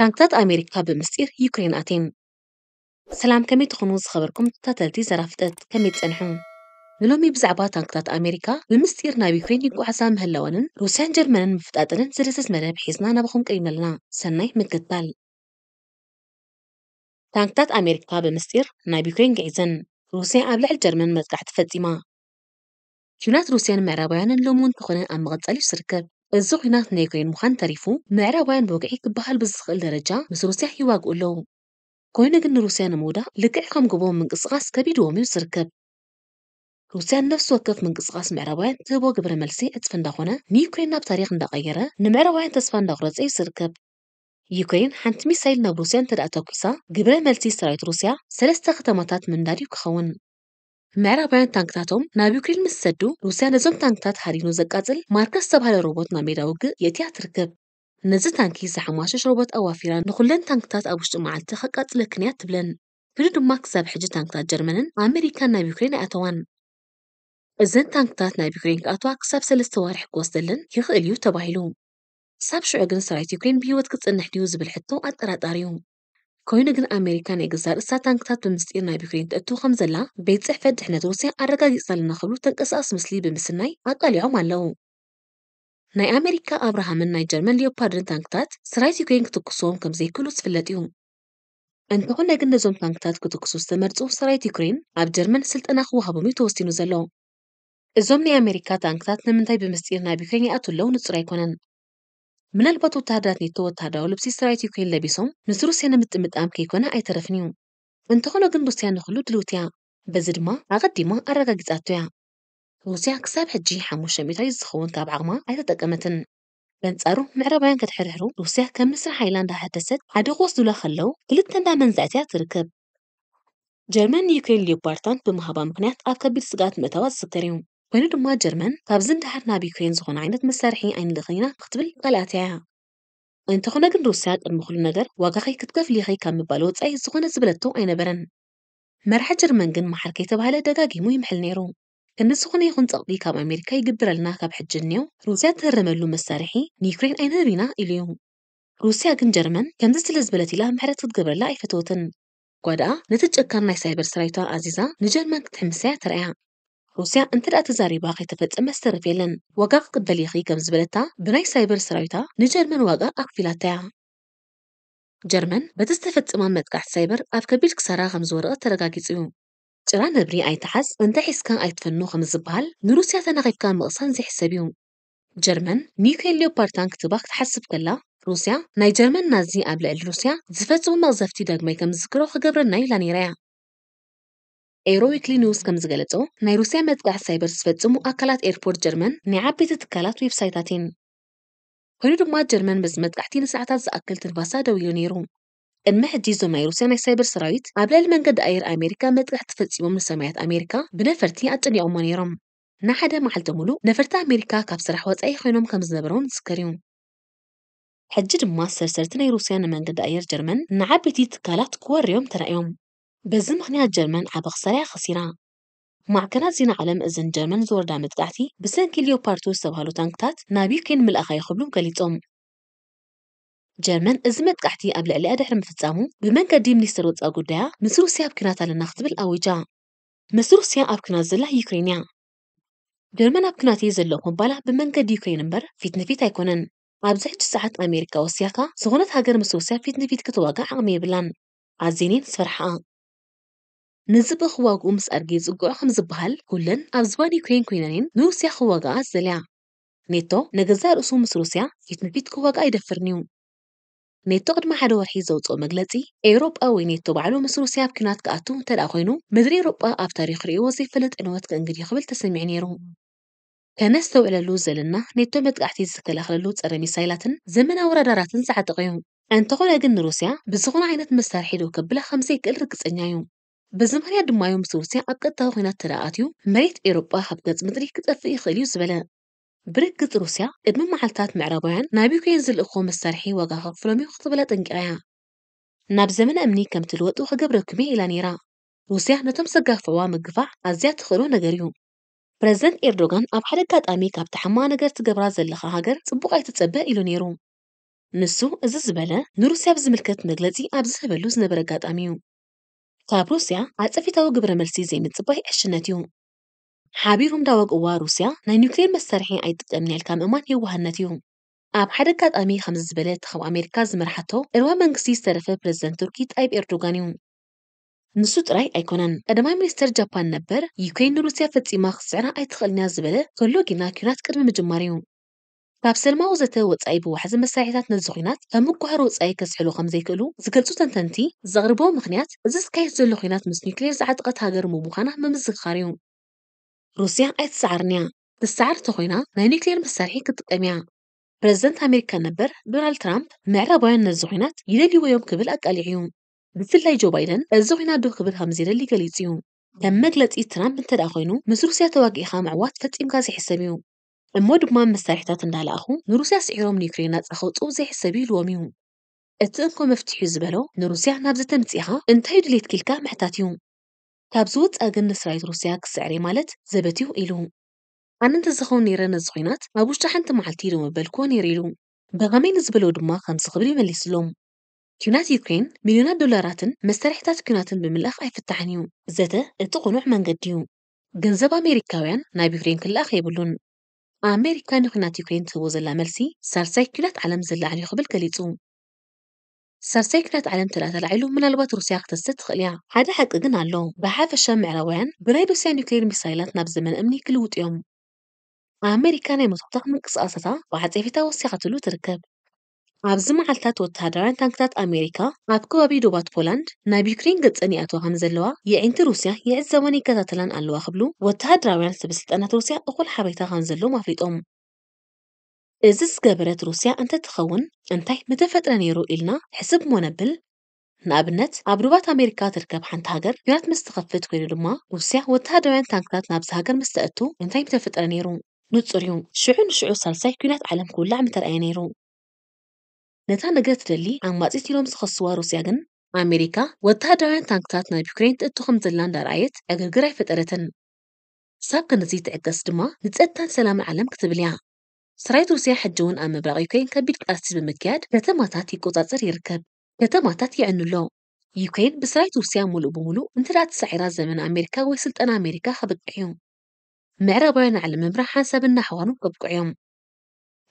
تانكتات أمريكا بمصير يوكرين أتين سلام كميت خنوز خبركم تتلتي زرافتت كميت أنحون نلومي بزعبا تانكتات أمريكا بمستير نا بيكرين يقو عسام هلوانن روسان جرمانن مفتاتنن زرسس مرب حيزنا نبخون كريملنا سنة مكتال تانكتات أمريكا بمستير نا بيكرين قيزن روسيا قبل الجرمن مزقحت فاتيما كيونات روسيا مرابيانن لومون تخونن أمغطاليش سركب እዝቑናት ነይኮይን ምዃን ተሪፉ ምዕራባውያን ብወግዒ ክበሃል ብዝኽእል ደረጃ ምስ ሩስያ ይዋግኡ ኣለዉ ኮይኑ ግን ንሩስያ ንምውዳእ ልክዕ ከም ግብኦ ምንቅስቓስ ከቢድዎም እዩ ዝርከብ ሩስያ ነፍሲ ወከፍ ምንቅስቓስ ምዕራባውያን ትህቦ ግብረ መልሲ ዕፅፊ እንዳኾነ ንዩክሬን ናብ ታሪክ እንዳቐየረ ንምዕራባውያን ተስፋ እንዳቑረፀ እዩ ዝርከብ ዩክሬን ሓንቲ ሚሳይል ናብ ሩስያ እንተደኣ ተኲሳ ግብረ መልሲ ሰራዊት ሩስያ ሰለስተ ከተማታት ምንዳድ እዩ ክኸውን مرابان تانكتاتوم نابيوكريل مسدو روسيا نزوم تانكتات هارينو زقازل ماركس سبهال روبوت ناميراوغ يتياتر كب نزي تانكي زحماشش روبوت اوافيران نخلين تانكتات ابوشت معال تخاقات لكنيات تبلن فريد ماكساب حجي تانكتات جرمنن امريكا نابيوكريل اتوان ازن تانكتات نابيوكريل اتوا كساب سلستوار حق وصدلن يخ اليو تباهلو ساب شعقن سرايت يوكريل بيوت كتس انحديو زبل حتو اتقرات ኮይኑ ግን ኣሜሪካ ናይ ግዛ ርእሳ ታንክታት ብምስጢር ናብ ዩክሬን ትእትው ከም ዘላ ቤት ፅሕፈት ድሕነት ሩስያ ኣረጋጊፅና ኣለና ክብሉ ተንቀሳቀስ ምስሊ ብምስናይ ኣቃሊዖም ኣለው ናይ ኣሜሪካ ኣብርሃምን ናይ ጀርመን ሊዮፓርድን ታንክታት ሰራዊት ዩክሬን ክትኩስዎም ከም ዘይክእሉ ዝፍለጥ እዩ እንተኾነ ግን ነዞም ታንክታት ክትኩሱ ዝተመርፁ ስራይት ዩክሬን ኣብ ጀርመን ስልጠና ክወሃቦም እዩ ተወሲኑ ዘሎ እዞም ናይ ኣሜሪካ ታንክታት ንምንታይ ብምስጢር ናብ ዩክሬን ይኣትዉ ንፁር ኣይኮነን من البطو تهدرات نيتو تهدرات ولبسي سرايتي كوين لبسوم نسرو سيانا متمت آم كيكونا أي ترفنيوم انتخونا قن روسيا نخلو دلوتيا بزر ما أغدي ما أرغا قزاتويا روسيا كساب حجي حموشة ميتاي زخون تاب عغما أي تتقامتن بانتارو معربان كتحرحرو روسيا كم نسر حيلان دا حدست عدو غوص دولا خلو قلتن دا منزعتيا تركب جرمان يوكين ليوبارتان بمهابا مكنيات أفكا بيل سقات متواز سكريوم When it ma German, gab sind har na Ukraine ዝኾነ ዓይነት መሳርሒ ኣይንለኽይና ክትብል ቃልኣት እያ እንተኾነ ግን ሩስያ ቅድሚ ኩሉ ነገር ዋጋኸይ ክትከፍሊኸይ ካብ ምባል ወፃኢ ዝኾነ ዝብለቶ ኣይነበረን መርሐ ጀርመን ግን መሓር ከይተባሃለ ደጋጊሙ ይምሕል ነይሩ ክንዝኾነ ይኹን ፀቕጢ ካብ ኣሜሪካ ይግብረልና ካብ ሕጂ እንዮ ሩስያ ትህረመሉ መሳርሒ ንዩክሬን ኣይንህቢና ኢሉ እዩ ሩስያ ግን ጀርመን ከምዚ ስለ ዝበለት ኢላ ምሕረት ክትገብረላ ኣይፈትወትን ጓድኣ ነቲ ጨካን ናይ ሳይበር ሰራዊቷ ኣዚዛ ንጀርመን ክትሕምሰያ ተርአያ ሩስያ እንተደኣ ተዛሪባ ከይተፈፀመ ዝተረፈ የለን ዋጋ ክቅደል ይኽእል ከም ዝበለታ ብናይ ሳይበር ሰራዊታ ንጀርመን ዋጋ ኣክፊላታ እያ ጀርመን በቲ ዝተፈፀመ መጥቃዕቲ ሳይበር ኣብ ከቢድ ክሳራ ከም ዝወረቐት ተረጋጊፅ እዩ ጭራ ነብሪ ኣይትሓዝ እንታይ ሒዝካ ኣይትፈኑ ከም ዝበሃል ንሩስያ ተናኺፍካ ምቕሳን ዘይሕሰብ እዩ ጀርመን ኒውክሌር ሌዮፓርድ ታንክ ትባ ክትሓስብ ከላ ሩስያ ናይ ጀርመን ናዚ ኣብ ልዕሊ ሩስያ ዝፈጽሙ መቕዘፍቲ ዳግማይ ከም ዝዝክሮ ክገብረና ኢላ ነይራ እያ ኤሮዊክሊ ኒውስ ከም ዝገለጾ ናይ ሩስያ መጥቃዕ ሳይበር ዝፈጽሙ ኣካላት ኤርፖርት ጀርመን ናይ ዓበይቲ ትካላት ዌብሳይታት እየን ኮይኑ ድማ ጀርመን በዚ መጥቃዕቲ ንሰዓታት ዝኣክል ትንፋሳ ደው ኢሉ ነይሩ ቅድሚ ሕጂ ዞም ናይ ሩስያ ናይ ሳይበር ሰራዊት ኣብ ልዕሊ መንገዲ ኣየር ኣሜሪካ መጥቃዕቲ ተፈጺሞም ንሰማያት ኣሜሪካ ብነፈርቲ ኣጨኒቖሞ ነይሮም ንሓደ መዓልቲ ሙሉእ ነፈርቲ ኣሜሪካ ካብ ስራሕ ወጻኢ ኮይኖም ከም ዝነበሮን ዝዝከር እዩ ሕጂ ድማ ሰርስርቲ ናይ ሩስያ ንመንገዲ ኣየር ጀርመን ንዓበይቲ ትካላት ክወርዮም ተራእዮም بزن مخنيا جرمن عبق سريع خسيرا مع كنا زين علم ازن جرمن زور دامت قاعتي بسن كيليو بارتو سبهالو تانكتات نابيو كين من الأخي خبلوم قليتهم جرمن ازمت قاعتي قبل اللي ادحر مفتزامو بمن قديم نيسترو تساقو ديا مصرو سياب كنا تالنا خطبل اويجا مصرو سياب كنا زلا يكرينيا جرمن اب كنا تيزل لهم بالا بمن قد يكرين مبر فيتن فيت ايكونن عبزحج ساعة امريكا وسياكا سغنت هاجر مصرو سياب فيتن فيت كتواقع عمي بلان عزينين سفرحان نزب خواغ أمس أرجيز وقوع خمز بحال كلن أبزواني كوين كوينانين نوسيا خواغا أزلع نيتو نغزار أسو مسروسيا يتنبيت خواغا يدفرنيو نيتو قد ما حدو ورحي زوت أو مغلطي أيروب أوي نيتو بعلو مسروسيا بكنات كأتو متل أخوينو مدري روبا أبتاري خري وزي فلت أنوات كأنجر يخبل تسمعني رو كان استو إلى اللوز لنا نيتو متقعتي زكال أخل اللوز أرميسايلاتن زمن أورا داراتن زعد غيو أنتو قلقن روسيا بزغون عينة مستارحيدو كبلا خمسي كل ركز أنيايو ብዝምክንያት ድማ እዮም ዝውፅእ ኣብ ቀጥታዊ ኩናት ተደኣትዩ መሬት ኤውሮጳ ኣብ ገጽ ምድሪ ክጠፍእ ይኽእል እዩ ዝበለ ብርግጽ ሩስያ ቅድሚ መዓልትታት ምዕራባውያን ናብ ዩክሬን ዝልእኽዎ መሳርሒ ዋጋ ከኽፍሎም እዩ ክትብላ ጠንቂቓ እያ ናብ ዘመነ እምኒ ከም ትልወጡ ክገብረ ክመ ኢላ ነይራ ሩስያ ነቶም ዘጋፈዋ ምግፋዕ ኣዝያ ትኽእሎ ነገር እዩ ፕረዚደንት ኤርዶጋን ኣብ ሓደ ኣጋጣሚ ካብቲ ሓማቕ ነገር ትገብራ ዘለኻ ሃገር ጽቡቕ ኣይትጸበእ ኢሉ ነይሩ ንሱ እዚ ዝበለ ንሩስያ ብዝምልከት መግለጺ ኣብ ዝህበሉ ዝነበረ ኣጋጣሚ እዩ ካብ ሩስያ ኣጸፊታዊ ግብረ መልሲ ዘይምጽባሕ ዕሽነት እዩ ሓቢሮም ዳወግዋ ሩስያ ናይ ኒውክሌር መሳርሒ ኣይጥቀምን ኢልካ ምእማን የዋህነት እዩ ኣብ ሓደ ኣጋጣሚ ከምዚ ዝበለ እቲ ኣሜሪካ ዝመርሓቶ ዕልዋ መንግስቲ ዝተረፈ ፕረዚደንት ቱርኪ ጣይብ ኤርዶጋን እዩ ንሱ ጥራይ ኣይኮነን ቀዳማይ ሚኒስተር ጃፓን ነበር ዩክሬን ንሩስያ ፈጺማ ክትስዕራ ኣይትኽእልንያ ዝበለ ከሎጊና ኲናት ቅድሚ ምጅማር እዩ بابسلما وزته وصاي بوحز مساحيتات نزخينات فمكهر وصاي كسحلو خمزه يكلو زكلصو تنتنتي زغربو مخنيات زس كاي زلو خينات مس نيوكليير زعتقت هاجر مو بوخانه ممزخاريون روسيا ات سعرنيا تسعر تخينا ما نيوكليير مساحي كتقميا بريزنت امريكا نبر دونالد ترامب معرب وين نزخينات يدلي ويوم قبل اقاليعيون بفلاي جو بايدن الزخينات دو قبل خمزه اللي قليتيون لما قلت ترامب انت مس روسيا تواقي خامعوات فتيم غازي حسابيون እሞ ድማ መሳርሒታት እንዳለኣኹ ንሩስያ ስዒሮም ንዩክሬን ናፃ ከውፅኡ ዘይሕሰብ ኢልዎም እዩ እቲ እንኮ መፍትሒ ዝበሎ ንሩስያ ናብዚ ተምፂኻ እንታይ ድሌት ኪልካ ምሕታት እዩ ካብዚ ወፃኢ ግን ንስራዊት ሩስያ ክስዕሬ ማለት ዘበትዩ ኢሉ ኣነ እንተዝኸውን ነረ ነዚ ኮይናት ኣብ ውሽጢ ሓንቲ መዓልቲ ድመበልክዎ ነይሩ ኢሉ ብኸመይ ንዝበሎ ድማ ከምዚ ክብል ይመሊስሎም ኪናት ዩክሬን ሚልዮናት ዶላራትን መሳርሒታት ኪናትን ብምልኣኽ ኣይፍታሕን እዩ ዘተ እቲ ቁኑዕ መንገዲ እዩ ገንዘብ ኣሜሪካውያን ናብ ዩክሬን ክልኣኽ የብሉን ኣሜሪካን ኩናት ዩክሬን ትህቦ ዘላ መልሲ ሳልሳይ ኩናት ዓለም ዘላዕል ክብል ገሊጹ ሳልሳይ ኩናት ዓለም ተዳ ተላዒሉ ምናልባት ሩስያ ክተስት ትኽእል እያ ሓደ ሓቂ ግን ኣሎ ብሓፈሻ ምዕራባውያን ብናይ ሩስያ ኒውክሌር ሚሳይላት ናብ ዘመን እምኒ ክልውጥ እዮም ኣሜሪካ ናይ መቶብታቕ ምንቅስቓሳታ ብዓፀፌታ ወሲኻትሉ ትርከብ ኣብዚ መዓልትታት ወተሃደራውያን ታንክታት ኣሜሪካ ኣብ ከባቢ ዶባት ፖላንድ ናብ ዩክሬን ገጽን ይኣትዋ ከምዘለዋ የዒንቲ ሩስያ ይዕዘባን ይከታተላን ኣለዋ ክብሉ ወተሃደራውያን ስብስልጠናት ሩስያ እኹል ሓበሬታ ከምዘለዎም ኣፍሊጦም እዚ ዝገበረት ሩስያ እንተትኸውን እንታይ ምተፈጥረ ነይሩ ኢልና ሕስብ ሞ ነብል ንኣብነት ኣብ ሩባት ኣሜሪካ ትርከብ ሓንቲ ሃገር ኩናት ምስ ትኸፍት ኮይኑ ድማ ሩስያ ወተሃደራውያን ታንክታት ናብዚ ሃገር ምስ ተእቱ እንታይ ምተፈጥረ ነይሩ ንጹር እዩ ሽዑ ንሽዑ ሳልሳይ ኩናት ዓለም ክውላዕ ምተረኣየ ነይሩ نتان نقرت للي عن ما تيتي لهم سخصوا روسيا جن أمريكا وتهدران تانكتات نا بيوكرين تتخم تلان درايت أجر جرايف تقرتن ساب كان زيت أجاس دما نتأتان سلام العالم كتب ليها سرايت روسيا حجون أم بلغيكين كبير أستي بمكياد كتماتاتي كوتاتر يركب كتماتاتي عنو لو يوكين بسرايت روسيا مولو بمولو انت لا تسعيرا زمن أمريكا ويسلت أنا أمريكا خبق عيوم معرابين على المبرح حسب النحوان وقبق عيوم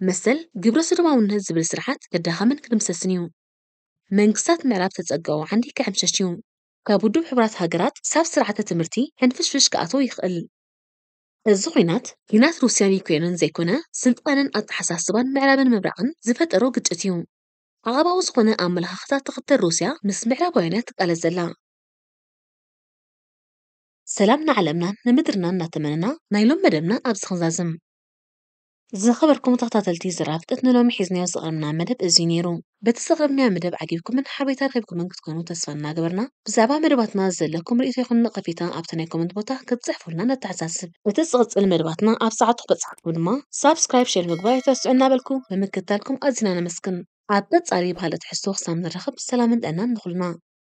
مثل قبر سرماونه زبل سرعات قدها من كلمسة سنيو منكسات معراب تتقو عندي كعم ششيو كابودو حبرات هاقرات ساب سرعات تمرتي هنفش فش كأتو يخل الزوينات ينات روسيا ميكوينن زيكونا سنتقانن أتحساسبان معرابن مبرعن زفت أرو قجتيو عقابا وزقونا أمل هاختا تغطر روسيا مس معراب وينات قال الزلا سلامنا علمنا نمدرنا نتمنى نايلوم مدمنا أبس خنزازم ዝኸበርኩም ተኸታተልቲ ዝራፍጠት ንሎሚ ዝቐርብና መደብ እዚ ነይሩ በቲ ዝቐርብና መደብ ዓዲብኩምን ሓበሬታ ረኺብኩምን ክትኮኑ ተስፋ እናገበርና ብዛዕባ መደባትና ዘለኩም ርእቶ ይኹን ንቐፌታ ኣብቲ ናይ ኮመንት ቦታ ክትፅሕፉልና ነተሓሳስብ እቲ ዝቕፅል መደባትና ኣብ ሰዓትኹ በፅሓትኩም ድማ ሳብስክራይብ ሸር ምግባር የተስዑ እናበልኩ ብምክታልኩም ኣዝና ነመስግን ኣብ በፃሪ ባህለ ትሕዝቶ ክሳብ ንረኸብ ሰላምን ጠናን ንኹልና